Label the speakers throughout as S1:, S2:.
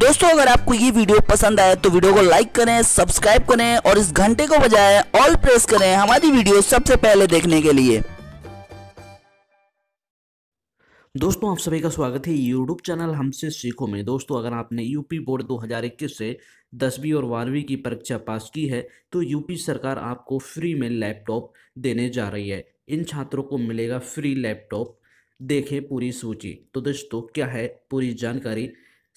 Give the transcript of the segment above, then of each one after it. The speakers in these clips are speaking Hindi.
S1: दोस्तों अगर आपको ये वीडियो पसंद आए तो वीडियो को लाइक करें सब्सक्राइब करें और इस घंटे को बजाय ऑल प्रेस करें हमारी वीडियो सबसे पहले देखने के लिए दोस्तों आप सभी का स्वागत है यूट्यूब चैनल हमसे सीखो में दोस्तों अगर आपने यूपी बोर्ड 2021 से दसवीं और बारहवीं की परीक्षा पास की है तो यूपी सरकार आपको फ्री में लैपटॉप देने जा रही है इन छात्रों को मिलेगा फ्री लैपटॉप देखें पूरी सूची तो दोस्तों क्या है पूरी जानकारी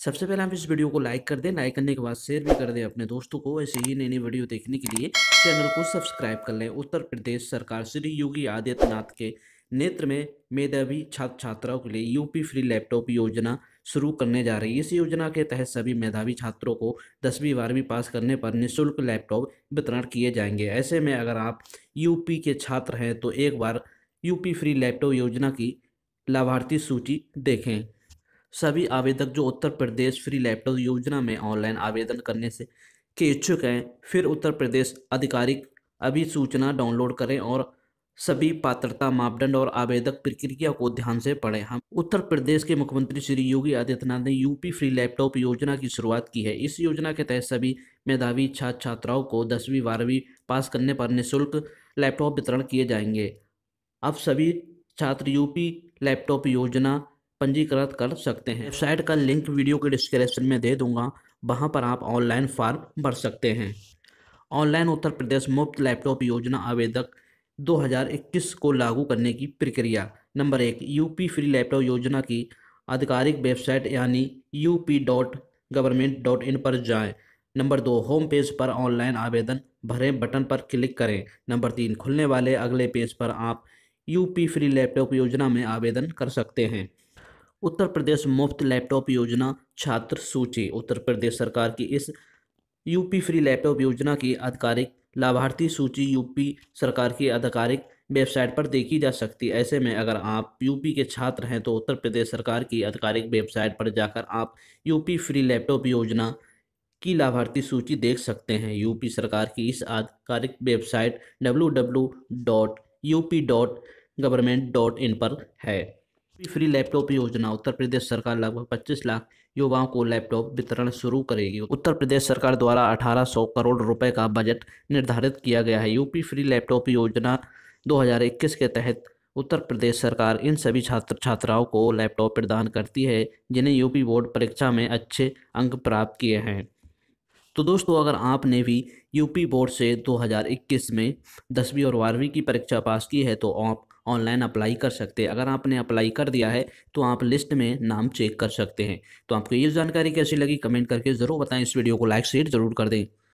S1: सबसे पहले आप इस वीडियो को लाइक कर दें लाइक करने के बाद शेयर भी कर दें अपने दोस्तों को ऐसे ही नई नई वीडियो देखने के लिए चैनल को सब्सक्राइब कर लें उत्तर प्रदेश सरकार श्री योगी आदित्यनाथ के नेत्र में मेधावी छात्र छात्राओं के लिए यूपी फ्री लैपटॉप योजना शुरू करने जा रही है इस योजना के तहत सभी मेधावी छात्रों को दसवीं बारहवीं पास करने पर निःशुल्क लैपटॉप वितरण किए जाएंगे ऐसे में अगर आप यूपी के छात्र हैं तो एक बार यूपी फ्री लैपटॉप योजना की लाभार्थी सूची देखें सभी आवेदक जो उत्तर प्रदेश फ्री लैपटॉप योजना में ऑनलाइन आवेदन करने से के इच्छुक हैं फिर उत्तर प्रदेश आधिकारिक अभिसूचना डाउनलोड करें और सभी पात्रता मापदंड और आवेदक प्रक्रिया को ध्यान से पढ़ें हम उत्तर प्रदेश के मुख्यमंत्री श्री योगी आदित्यनाथ ने यूपी फ्री लैपटॉप योजना की शुरुआत की है इस योजना के तहत सभी मेधावी छात्र छात्राओं को दसवीं बारहवीं पास करने पर निःशुल्क लैपटॉप वितरण किए जाएंगे अब सभी छात्र यूपी लैपटॉप योजना पंजीकृत कर सकते हैं वेबसाइट का लिंक वीडियो के डिस्क्रिप्शन में दे दूंगा वहाँ पर आप ऑनलाइन फॉर्म भर सकते हैं ऑनलाइन उत्तर प्रदेश मुफ्त लैपटॉप योजना आवेदक 2021 को लागू करने की प्रक्रिया नंबर एक यूपी फ्री लैपटॉप योजना की आधिकारिक वेबसाइट यानी U P dot government dot in पर जाएँ नंबर दो होम पेज पर ऑनलाइन आवेदन भरें बटन पर क्लिक करें नंबर तीन खुलने वाले अगले पेज पर आप यूपी फ्री लैपटॉप योजना में आवेदन कर सकते हैं उत्तर प्रदेश मुफ्त लैपटॉप योजना छात्र सूची उत्तर प्रदेश सरकार की इस यूपी फ्री लैपटॉप योजना की आधिकारिक लाभार्थी सूची यूपी सरकार की आधिकारिक वेबसाइट पर देखी जा सकती है ऐसे में अगर आप यूपी के छात्र हैं तो उत्तर प्रदेश सरकार की आधिकारिक वेबसाइट पर जाकर आप यूपी फ्री लैपटॉप योजना की लाभार्थी सूची देख सकते हैं यूपी सरकार की इस आधिकारिक website W W dot U P dot government dot in पर है फ्री लैपटॉप योजना उत्तर प्रदेश सरकार लगभग 25 लाख युवाओं को लैपटॉप वितरण शुरू करेगी उत्तर प्रदेश सरकार द्वारा 1800 करोड़ रुपए का बजट निर्धारित किया गया है यूपी फ्री लैपटॉप योजना 2021 के तहत उत्तर प्रदेश सरकार इन सभी छात्र छात्राओं को लैपटॉप प्रदान करती है जिन्हें यूपी बोर्ड परीक्षा में अच्छे अंक प्राप्त किए हैं तो दोस्तों अगर आपने भी यूपी बोर्ड से 2021 में दसवीं और बारहवीं की परीक्षा पास की है तो आप ऑनलाइन अप्लाई कर सकते हैं अगर आपने अप्लाई कर दिया है तो आप लिस्ट में नाम चेक कर सकते हैं तो आपको ये जानकारी कैसी लगी कमेंट करके ज़रूर बताएं इस वीडियो को लाइक शेयर ज़रूर कर दें